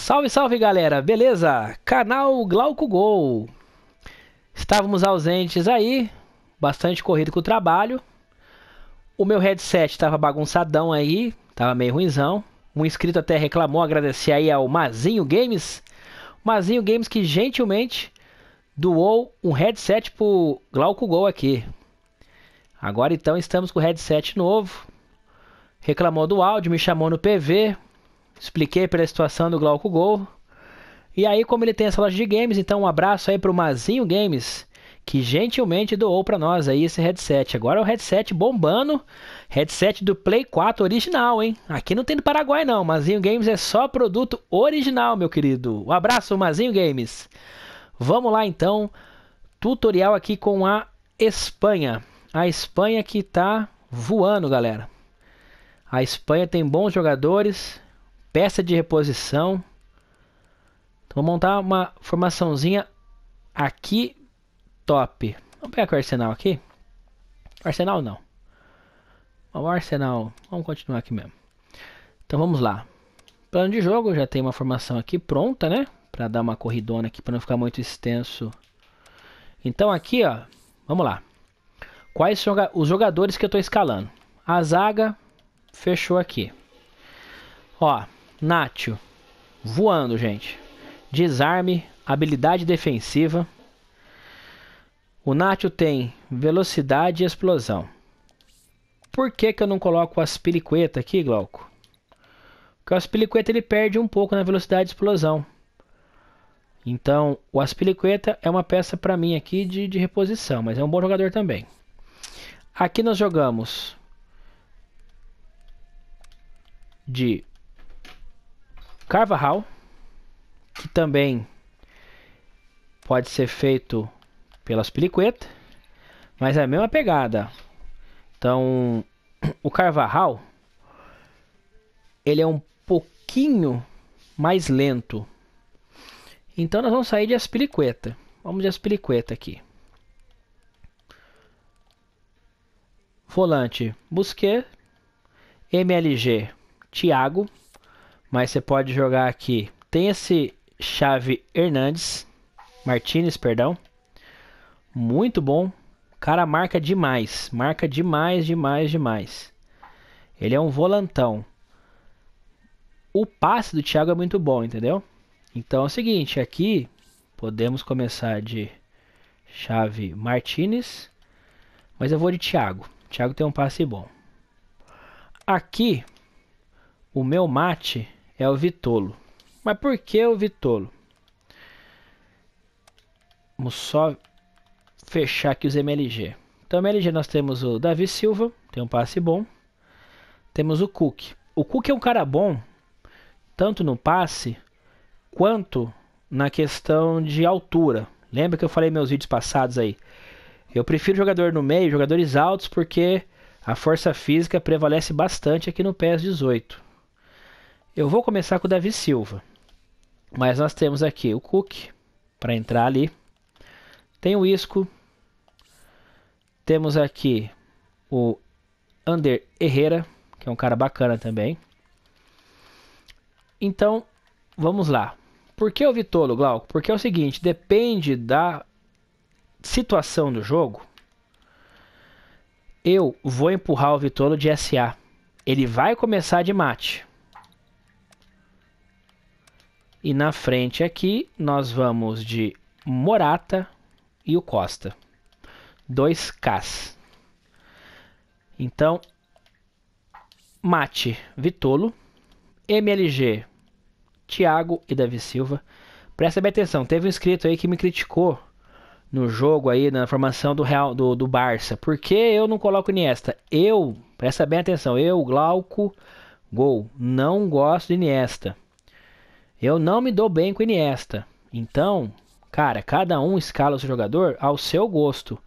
Salve, salve galera, beleza? Canal Glauco Gol. Estávamos ausentes aí, bastante corrido com o trabalho. O meu headset estava bagunçadão aí, estava meio ruinzão. Um inscrito até reclamou, agradecer aí ao Mazinho Games. Mazinho Games que gentilmente doou um headset pro Glauco Gol aqui. Agora então estamos com o headset novo. Reclamou do áudio, me chamou no PV, Expliquei pela situação do Glauco Gol. E aí, como ele tem essa loja de games, então um abraço aí pro Mazinho Games, que gentilmente doou para nós aí esse headset. Agora é o headset bombando, headset do Play 4 original, hein? Aqui não tem do Paraguai não, Mazinho Games é só produto original, meu querido. Um abraço, Mazinho Games. Vamos lá então, tutorial aqui com a Espanha. A Espanha que tá voando, galera. A Espanha tem bons jogadores, peça de reposição. Então, vou montar uma formaçãozinha aqui top. Vamos pegar com o arsenal aqui. Arsenal não. O arsenal, vamos continuar aqui mesmo. Então vamos lá. Plano de jogo, já tem uma formação aqui pronta, né? Para dar uma corridona aqui, para não ficar muito extenso. Então aqui, ó, vamos lá. Quais são os jogadores que eu estou escalando? A zaga fechou aqui. Ó, Nátio. Voando, gente. Desarme, habilidade defensiva. O Nátio tem velocidade e explosão. Por que, que eu não coloco o Aspiricueta aqui, Glauco? Porque o Aspiricueta ele perde um pouco na velocidade de explosão. Então, o Aspilicueta é uma peça para mim aqui de, de, reposição, mas é um bom jogador também. Aqui nós jogamos de Carvajal, que também pode ser feito pelas pelicuetas, mas é a mesma pegada. Então, o Carvajal, ele é um pouquinho mais lento. Então, nós vamos sair de aspiricueta. Vamos de aspiricueta aqui. Volante Busquet, MLG Thiago, mas você pode jogar aqui. Tem esse Chave Hernandes. Martinez, perdão. Muito bom. cara marca demais. Marca demais, demais, demais. Ele é um volantão. O passe do Thiago é muito bom, entendeu? Então é o seguinte, aqui podemos começar de chave Martinez, mas eu vou de Thiago. Thiago tem um passe bom. Aqui o meu mate é o Vitolo. Mas por que o Vitolo? Vamos só fechar aqui os MLG. Então, MLG nós temos o Davi Silva, tem um passe bom. Temos o Cook. O Cook é um cara bom, tanto no passe quanto na questão de altura. Lembra que eu falei meus vídeos passados aí? Eu prefiro jogador no meio, jogadores altos, porque a força física prevalece bastante aqui no PS 18. Eu vou começar com o Davi Silva. Mas nós temos aqui o Cook para entrar ali. Tem o Isco. Temos aqui o Under Herrera, que é um cara bacana também. Então, vamos lá. Por que o Vitolo, Glauco? Porque é o seguinte, depende da situação do jogo. Eu vou empurrar o Vitolo de SA. Ele vai começar de mate. E na frente aqui nós vamos de Morata e o Costa. Dois Ks. Então, Mate Vitolo, MLG Thiago e Davi Silva. Presta bem atenção, teve um inscrito aí que me criticou no jogo aí, na formação do Real do, do Barça. Por que eu não coloco Iniesta? Eu, presta bem atenção, eu, Glauco, Gol, não gosto de Iniesta. Eu não me dou bem com Iniesta. Então, cara, cada um escala o seu jogador ao seu gosto.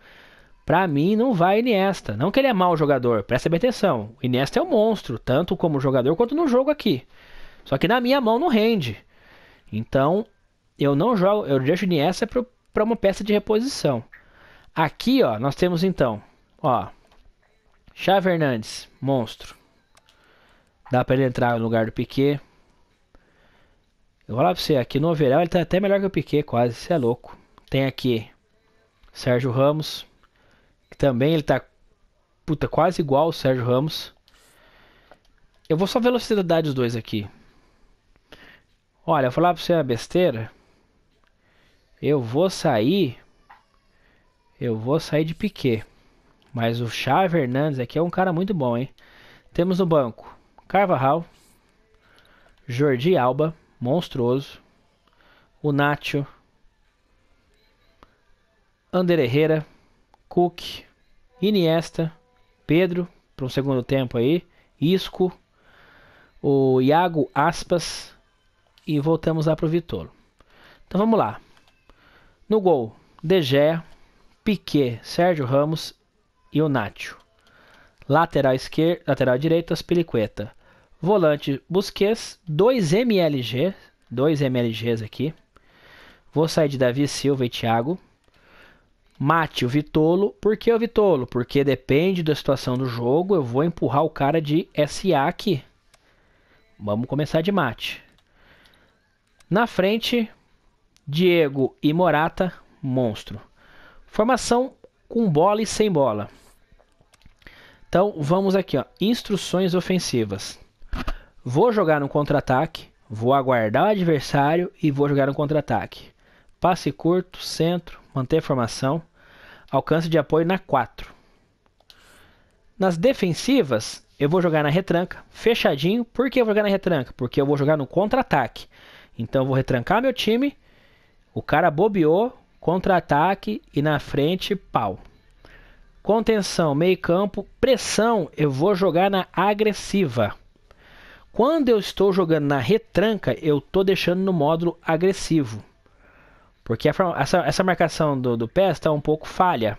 Pra mim, não vai Iniesta. Não que ele é mau jogador, presta bem atenção. O Iniesta é um monstro, tanto como jogador quanto no jogo aqui. Só que na minha mão não rende. Então, eu não jogo, eu deixo Iniesta para uma peça de reposição. Aqui, ó, nós temos então, ó, Xavi Hernandes, monstro. Dá para ele entrar no lugar do Piquet. Eu vou falar pra você, aqui no overall ele tá até melhor que o Piquet, quase. Você é louco. Tem aqui Sérgio Ramos, que também ele tá puta, quase igual o Sérgio Ramos. Eu vou só velocidade dos dois aqui. Olha, eu vou falar pra você uma besteira. Eu vou sair. Eu vou sair de Piquet. Mas o Xavi Hernandes aqui é um cara muito bom, hein? Temos no banco Carvajal, Jordi Alba, monstruoso. O Nacho. Ander Herrera. Cook. Iniesta. Pedro, para um segundo tempo aí. Isco. O Iago Aspas. E voltamos lá para o Vitolo. Então vamos lá. No gol, De Gea, Piquet, Sérgio Ramos e o Nacho. Lateral esquerda, lateral direito Aspilicueta. Volante Busquets, 2 MLG, dois MLGs aqui. Vou sair de Davi Silva e Thiago. Mate o Vitolo. Por que o Vitolo? Porque depende da situação do jogo. Eu vou empurrar o cara de SA aqui. Vamos começar de mate. Na frente, Diego e Morata, monstro. Formação com bola e sem bola. Então vamos aqui, ó. instruções ofensivas. Vou jogar no contra-ataque, vou aguardar o adversário e vou jogar no contra-ataque. Passe curto, centro, manter a formação. Alcance de apoio na 4. Nas defensivas, eu vou jogar na retranca, fechadinho. Por que eu vou jogar na retranca? Porque eu vou jogar no contra-ataque. Então eu vou retrancar meu time. O cara bobeou, contra-ataque e na frente, pau. Contenção, meio-campo, pressão, eu vou jogar na agressiva. Quando eu estou jogando na retranca, eu estou deixando no módulo agressivo. Porque a, essa, essa, marcação do, do pé está um pouco falha.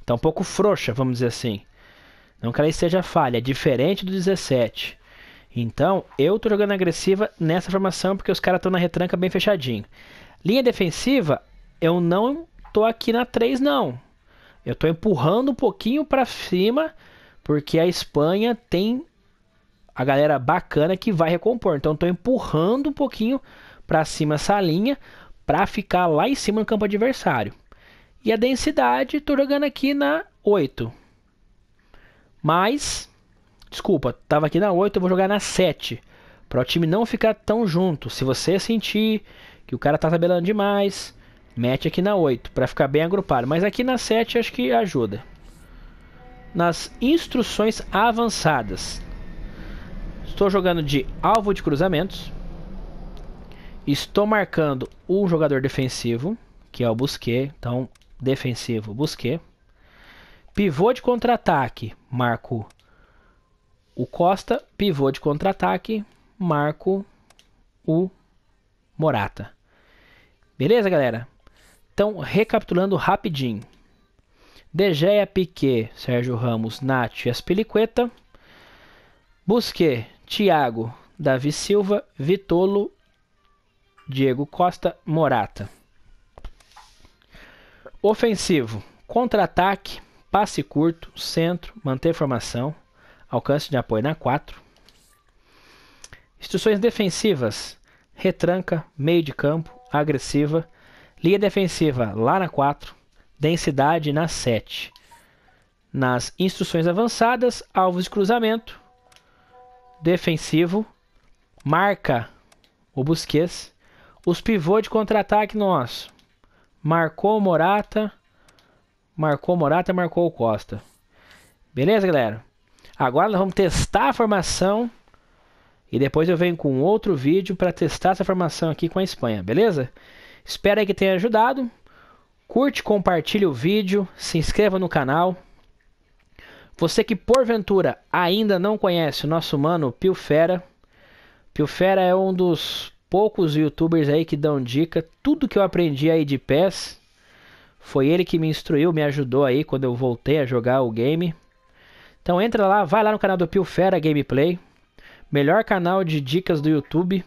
Está um pouco frouxa, vamos dizer assim. Não que ela esteja falha, é diferente do 17. Então, eu estou jogando agressiva nessa formação porque os caras estão na retranca bem fechadinho. Linha defensiva, eu não estou aqui na 3 não. Eu estou empurrando um pouquinho para cima porque a Espanha tem a galera bacana que vai recompor. Então estou empurrando um pouquinho para cima essa linha para ficar lá em cima no campo adversário. E a densidade estou jogando aqui na 8. Mas, desculpa, estava aqui na 8, eu vou jogar na 7. Para o time não ficar tão junto. Se você sentir que o cara está tabelando demais, mete aqui na 8 para ficar bem agrupado. Mas aqui na 7 acho que ajuda. Nas instruções avançadas. Estou jogando de alvo de cruzamentos. Estou marcando o jogador defensivo, que é o Busquet. Então, defensivo, Busquet. Pivô de contra-ataque, marco o Costa. Pivô de contra-ataque, marco o Morata. Beleza, galera? Então, recapitulando rapidinho. De Gea, Piquet, Sérgio Ramos, Nath e Aspilicueta. Busquet, Thiago, Davi Silva, Vitolo, Diego Costa, Morata. Ofensivo: contra-ataque, passe curto, centro, manter formação, alcance de apoio na 4. Instruções defensivas: retranca, meio de campo, agressiva, linha defensiva lá na 4, densidade na 7. Nas instruções avançadas, alvos de cruzamento, defensivo, marca o Busquets. Os pivôs de contra-ataque nosso. Marcou o Morata, marcou o Morata, marcou o Costa. Beleza, galera? Agora nós vamos testar a formação e depois eu venho com outro vídeo para testar essa formação aqui com a Espanha, beleza? Espero que tenha ajudado. Curte, compartilhe o vídeo, se inscreva no canal. Você que porventura ainda não conhece o nosso mano Pio Fera, Pio Fera é um dos poucos youtubers aí que dão dica. Tudo que eu aprendi aí de Pés foi ele que me instruiu, me ajudou aí quando eu voltei a jogar o game. Então entra lá, vai lá no canal do Pio Fera Gameplay, melhor canal de dicas do YouTube.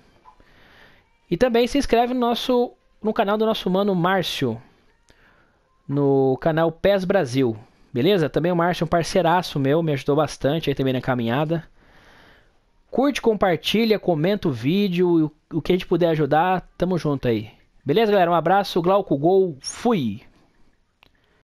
E também se inscreve no nosso no canal do nosso mano Márcio, no canal PES Brasil. Beleza? Também o Márcio é um parceiraço meu, me ajudou bastante aí também na caminhada. Curte, compartilha, comenta o vídeo, o que a gente puder ajudar, tamo junto aí. Beleza, galera? Um abraço, Glauco Gol, fui!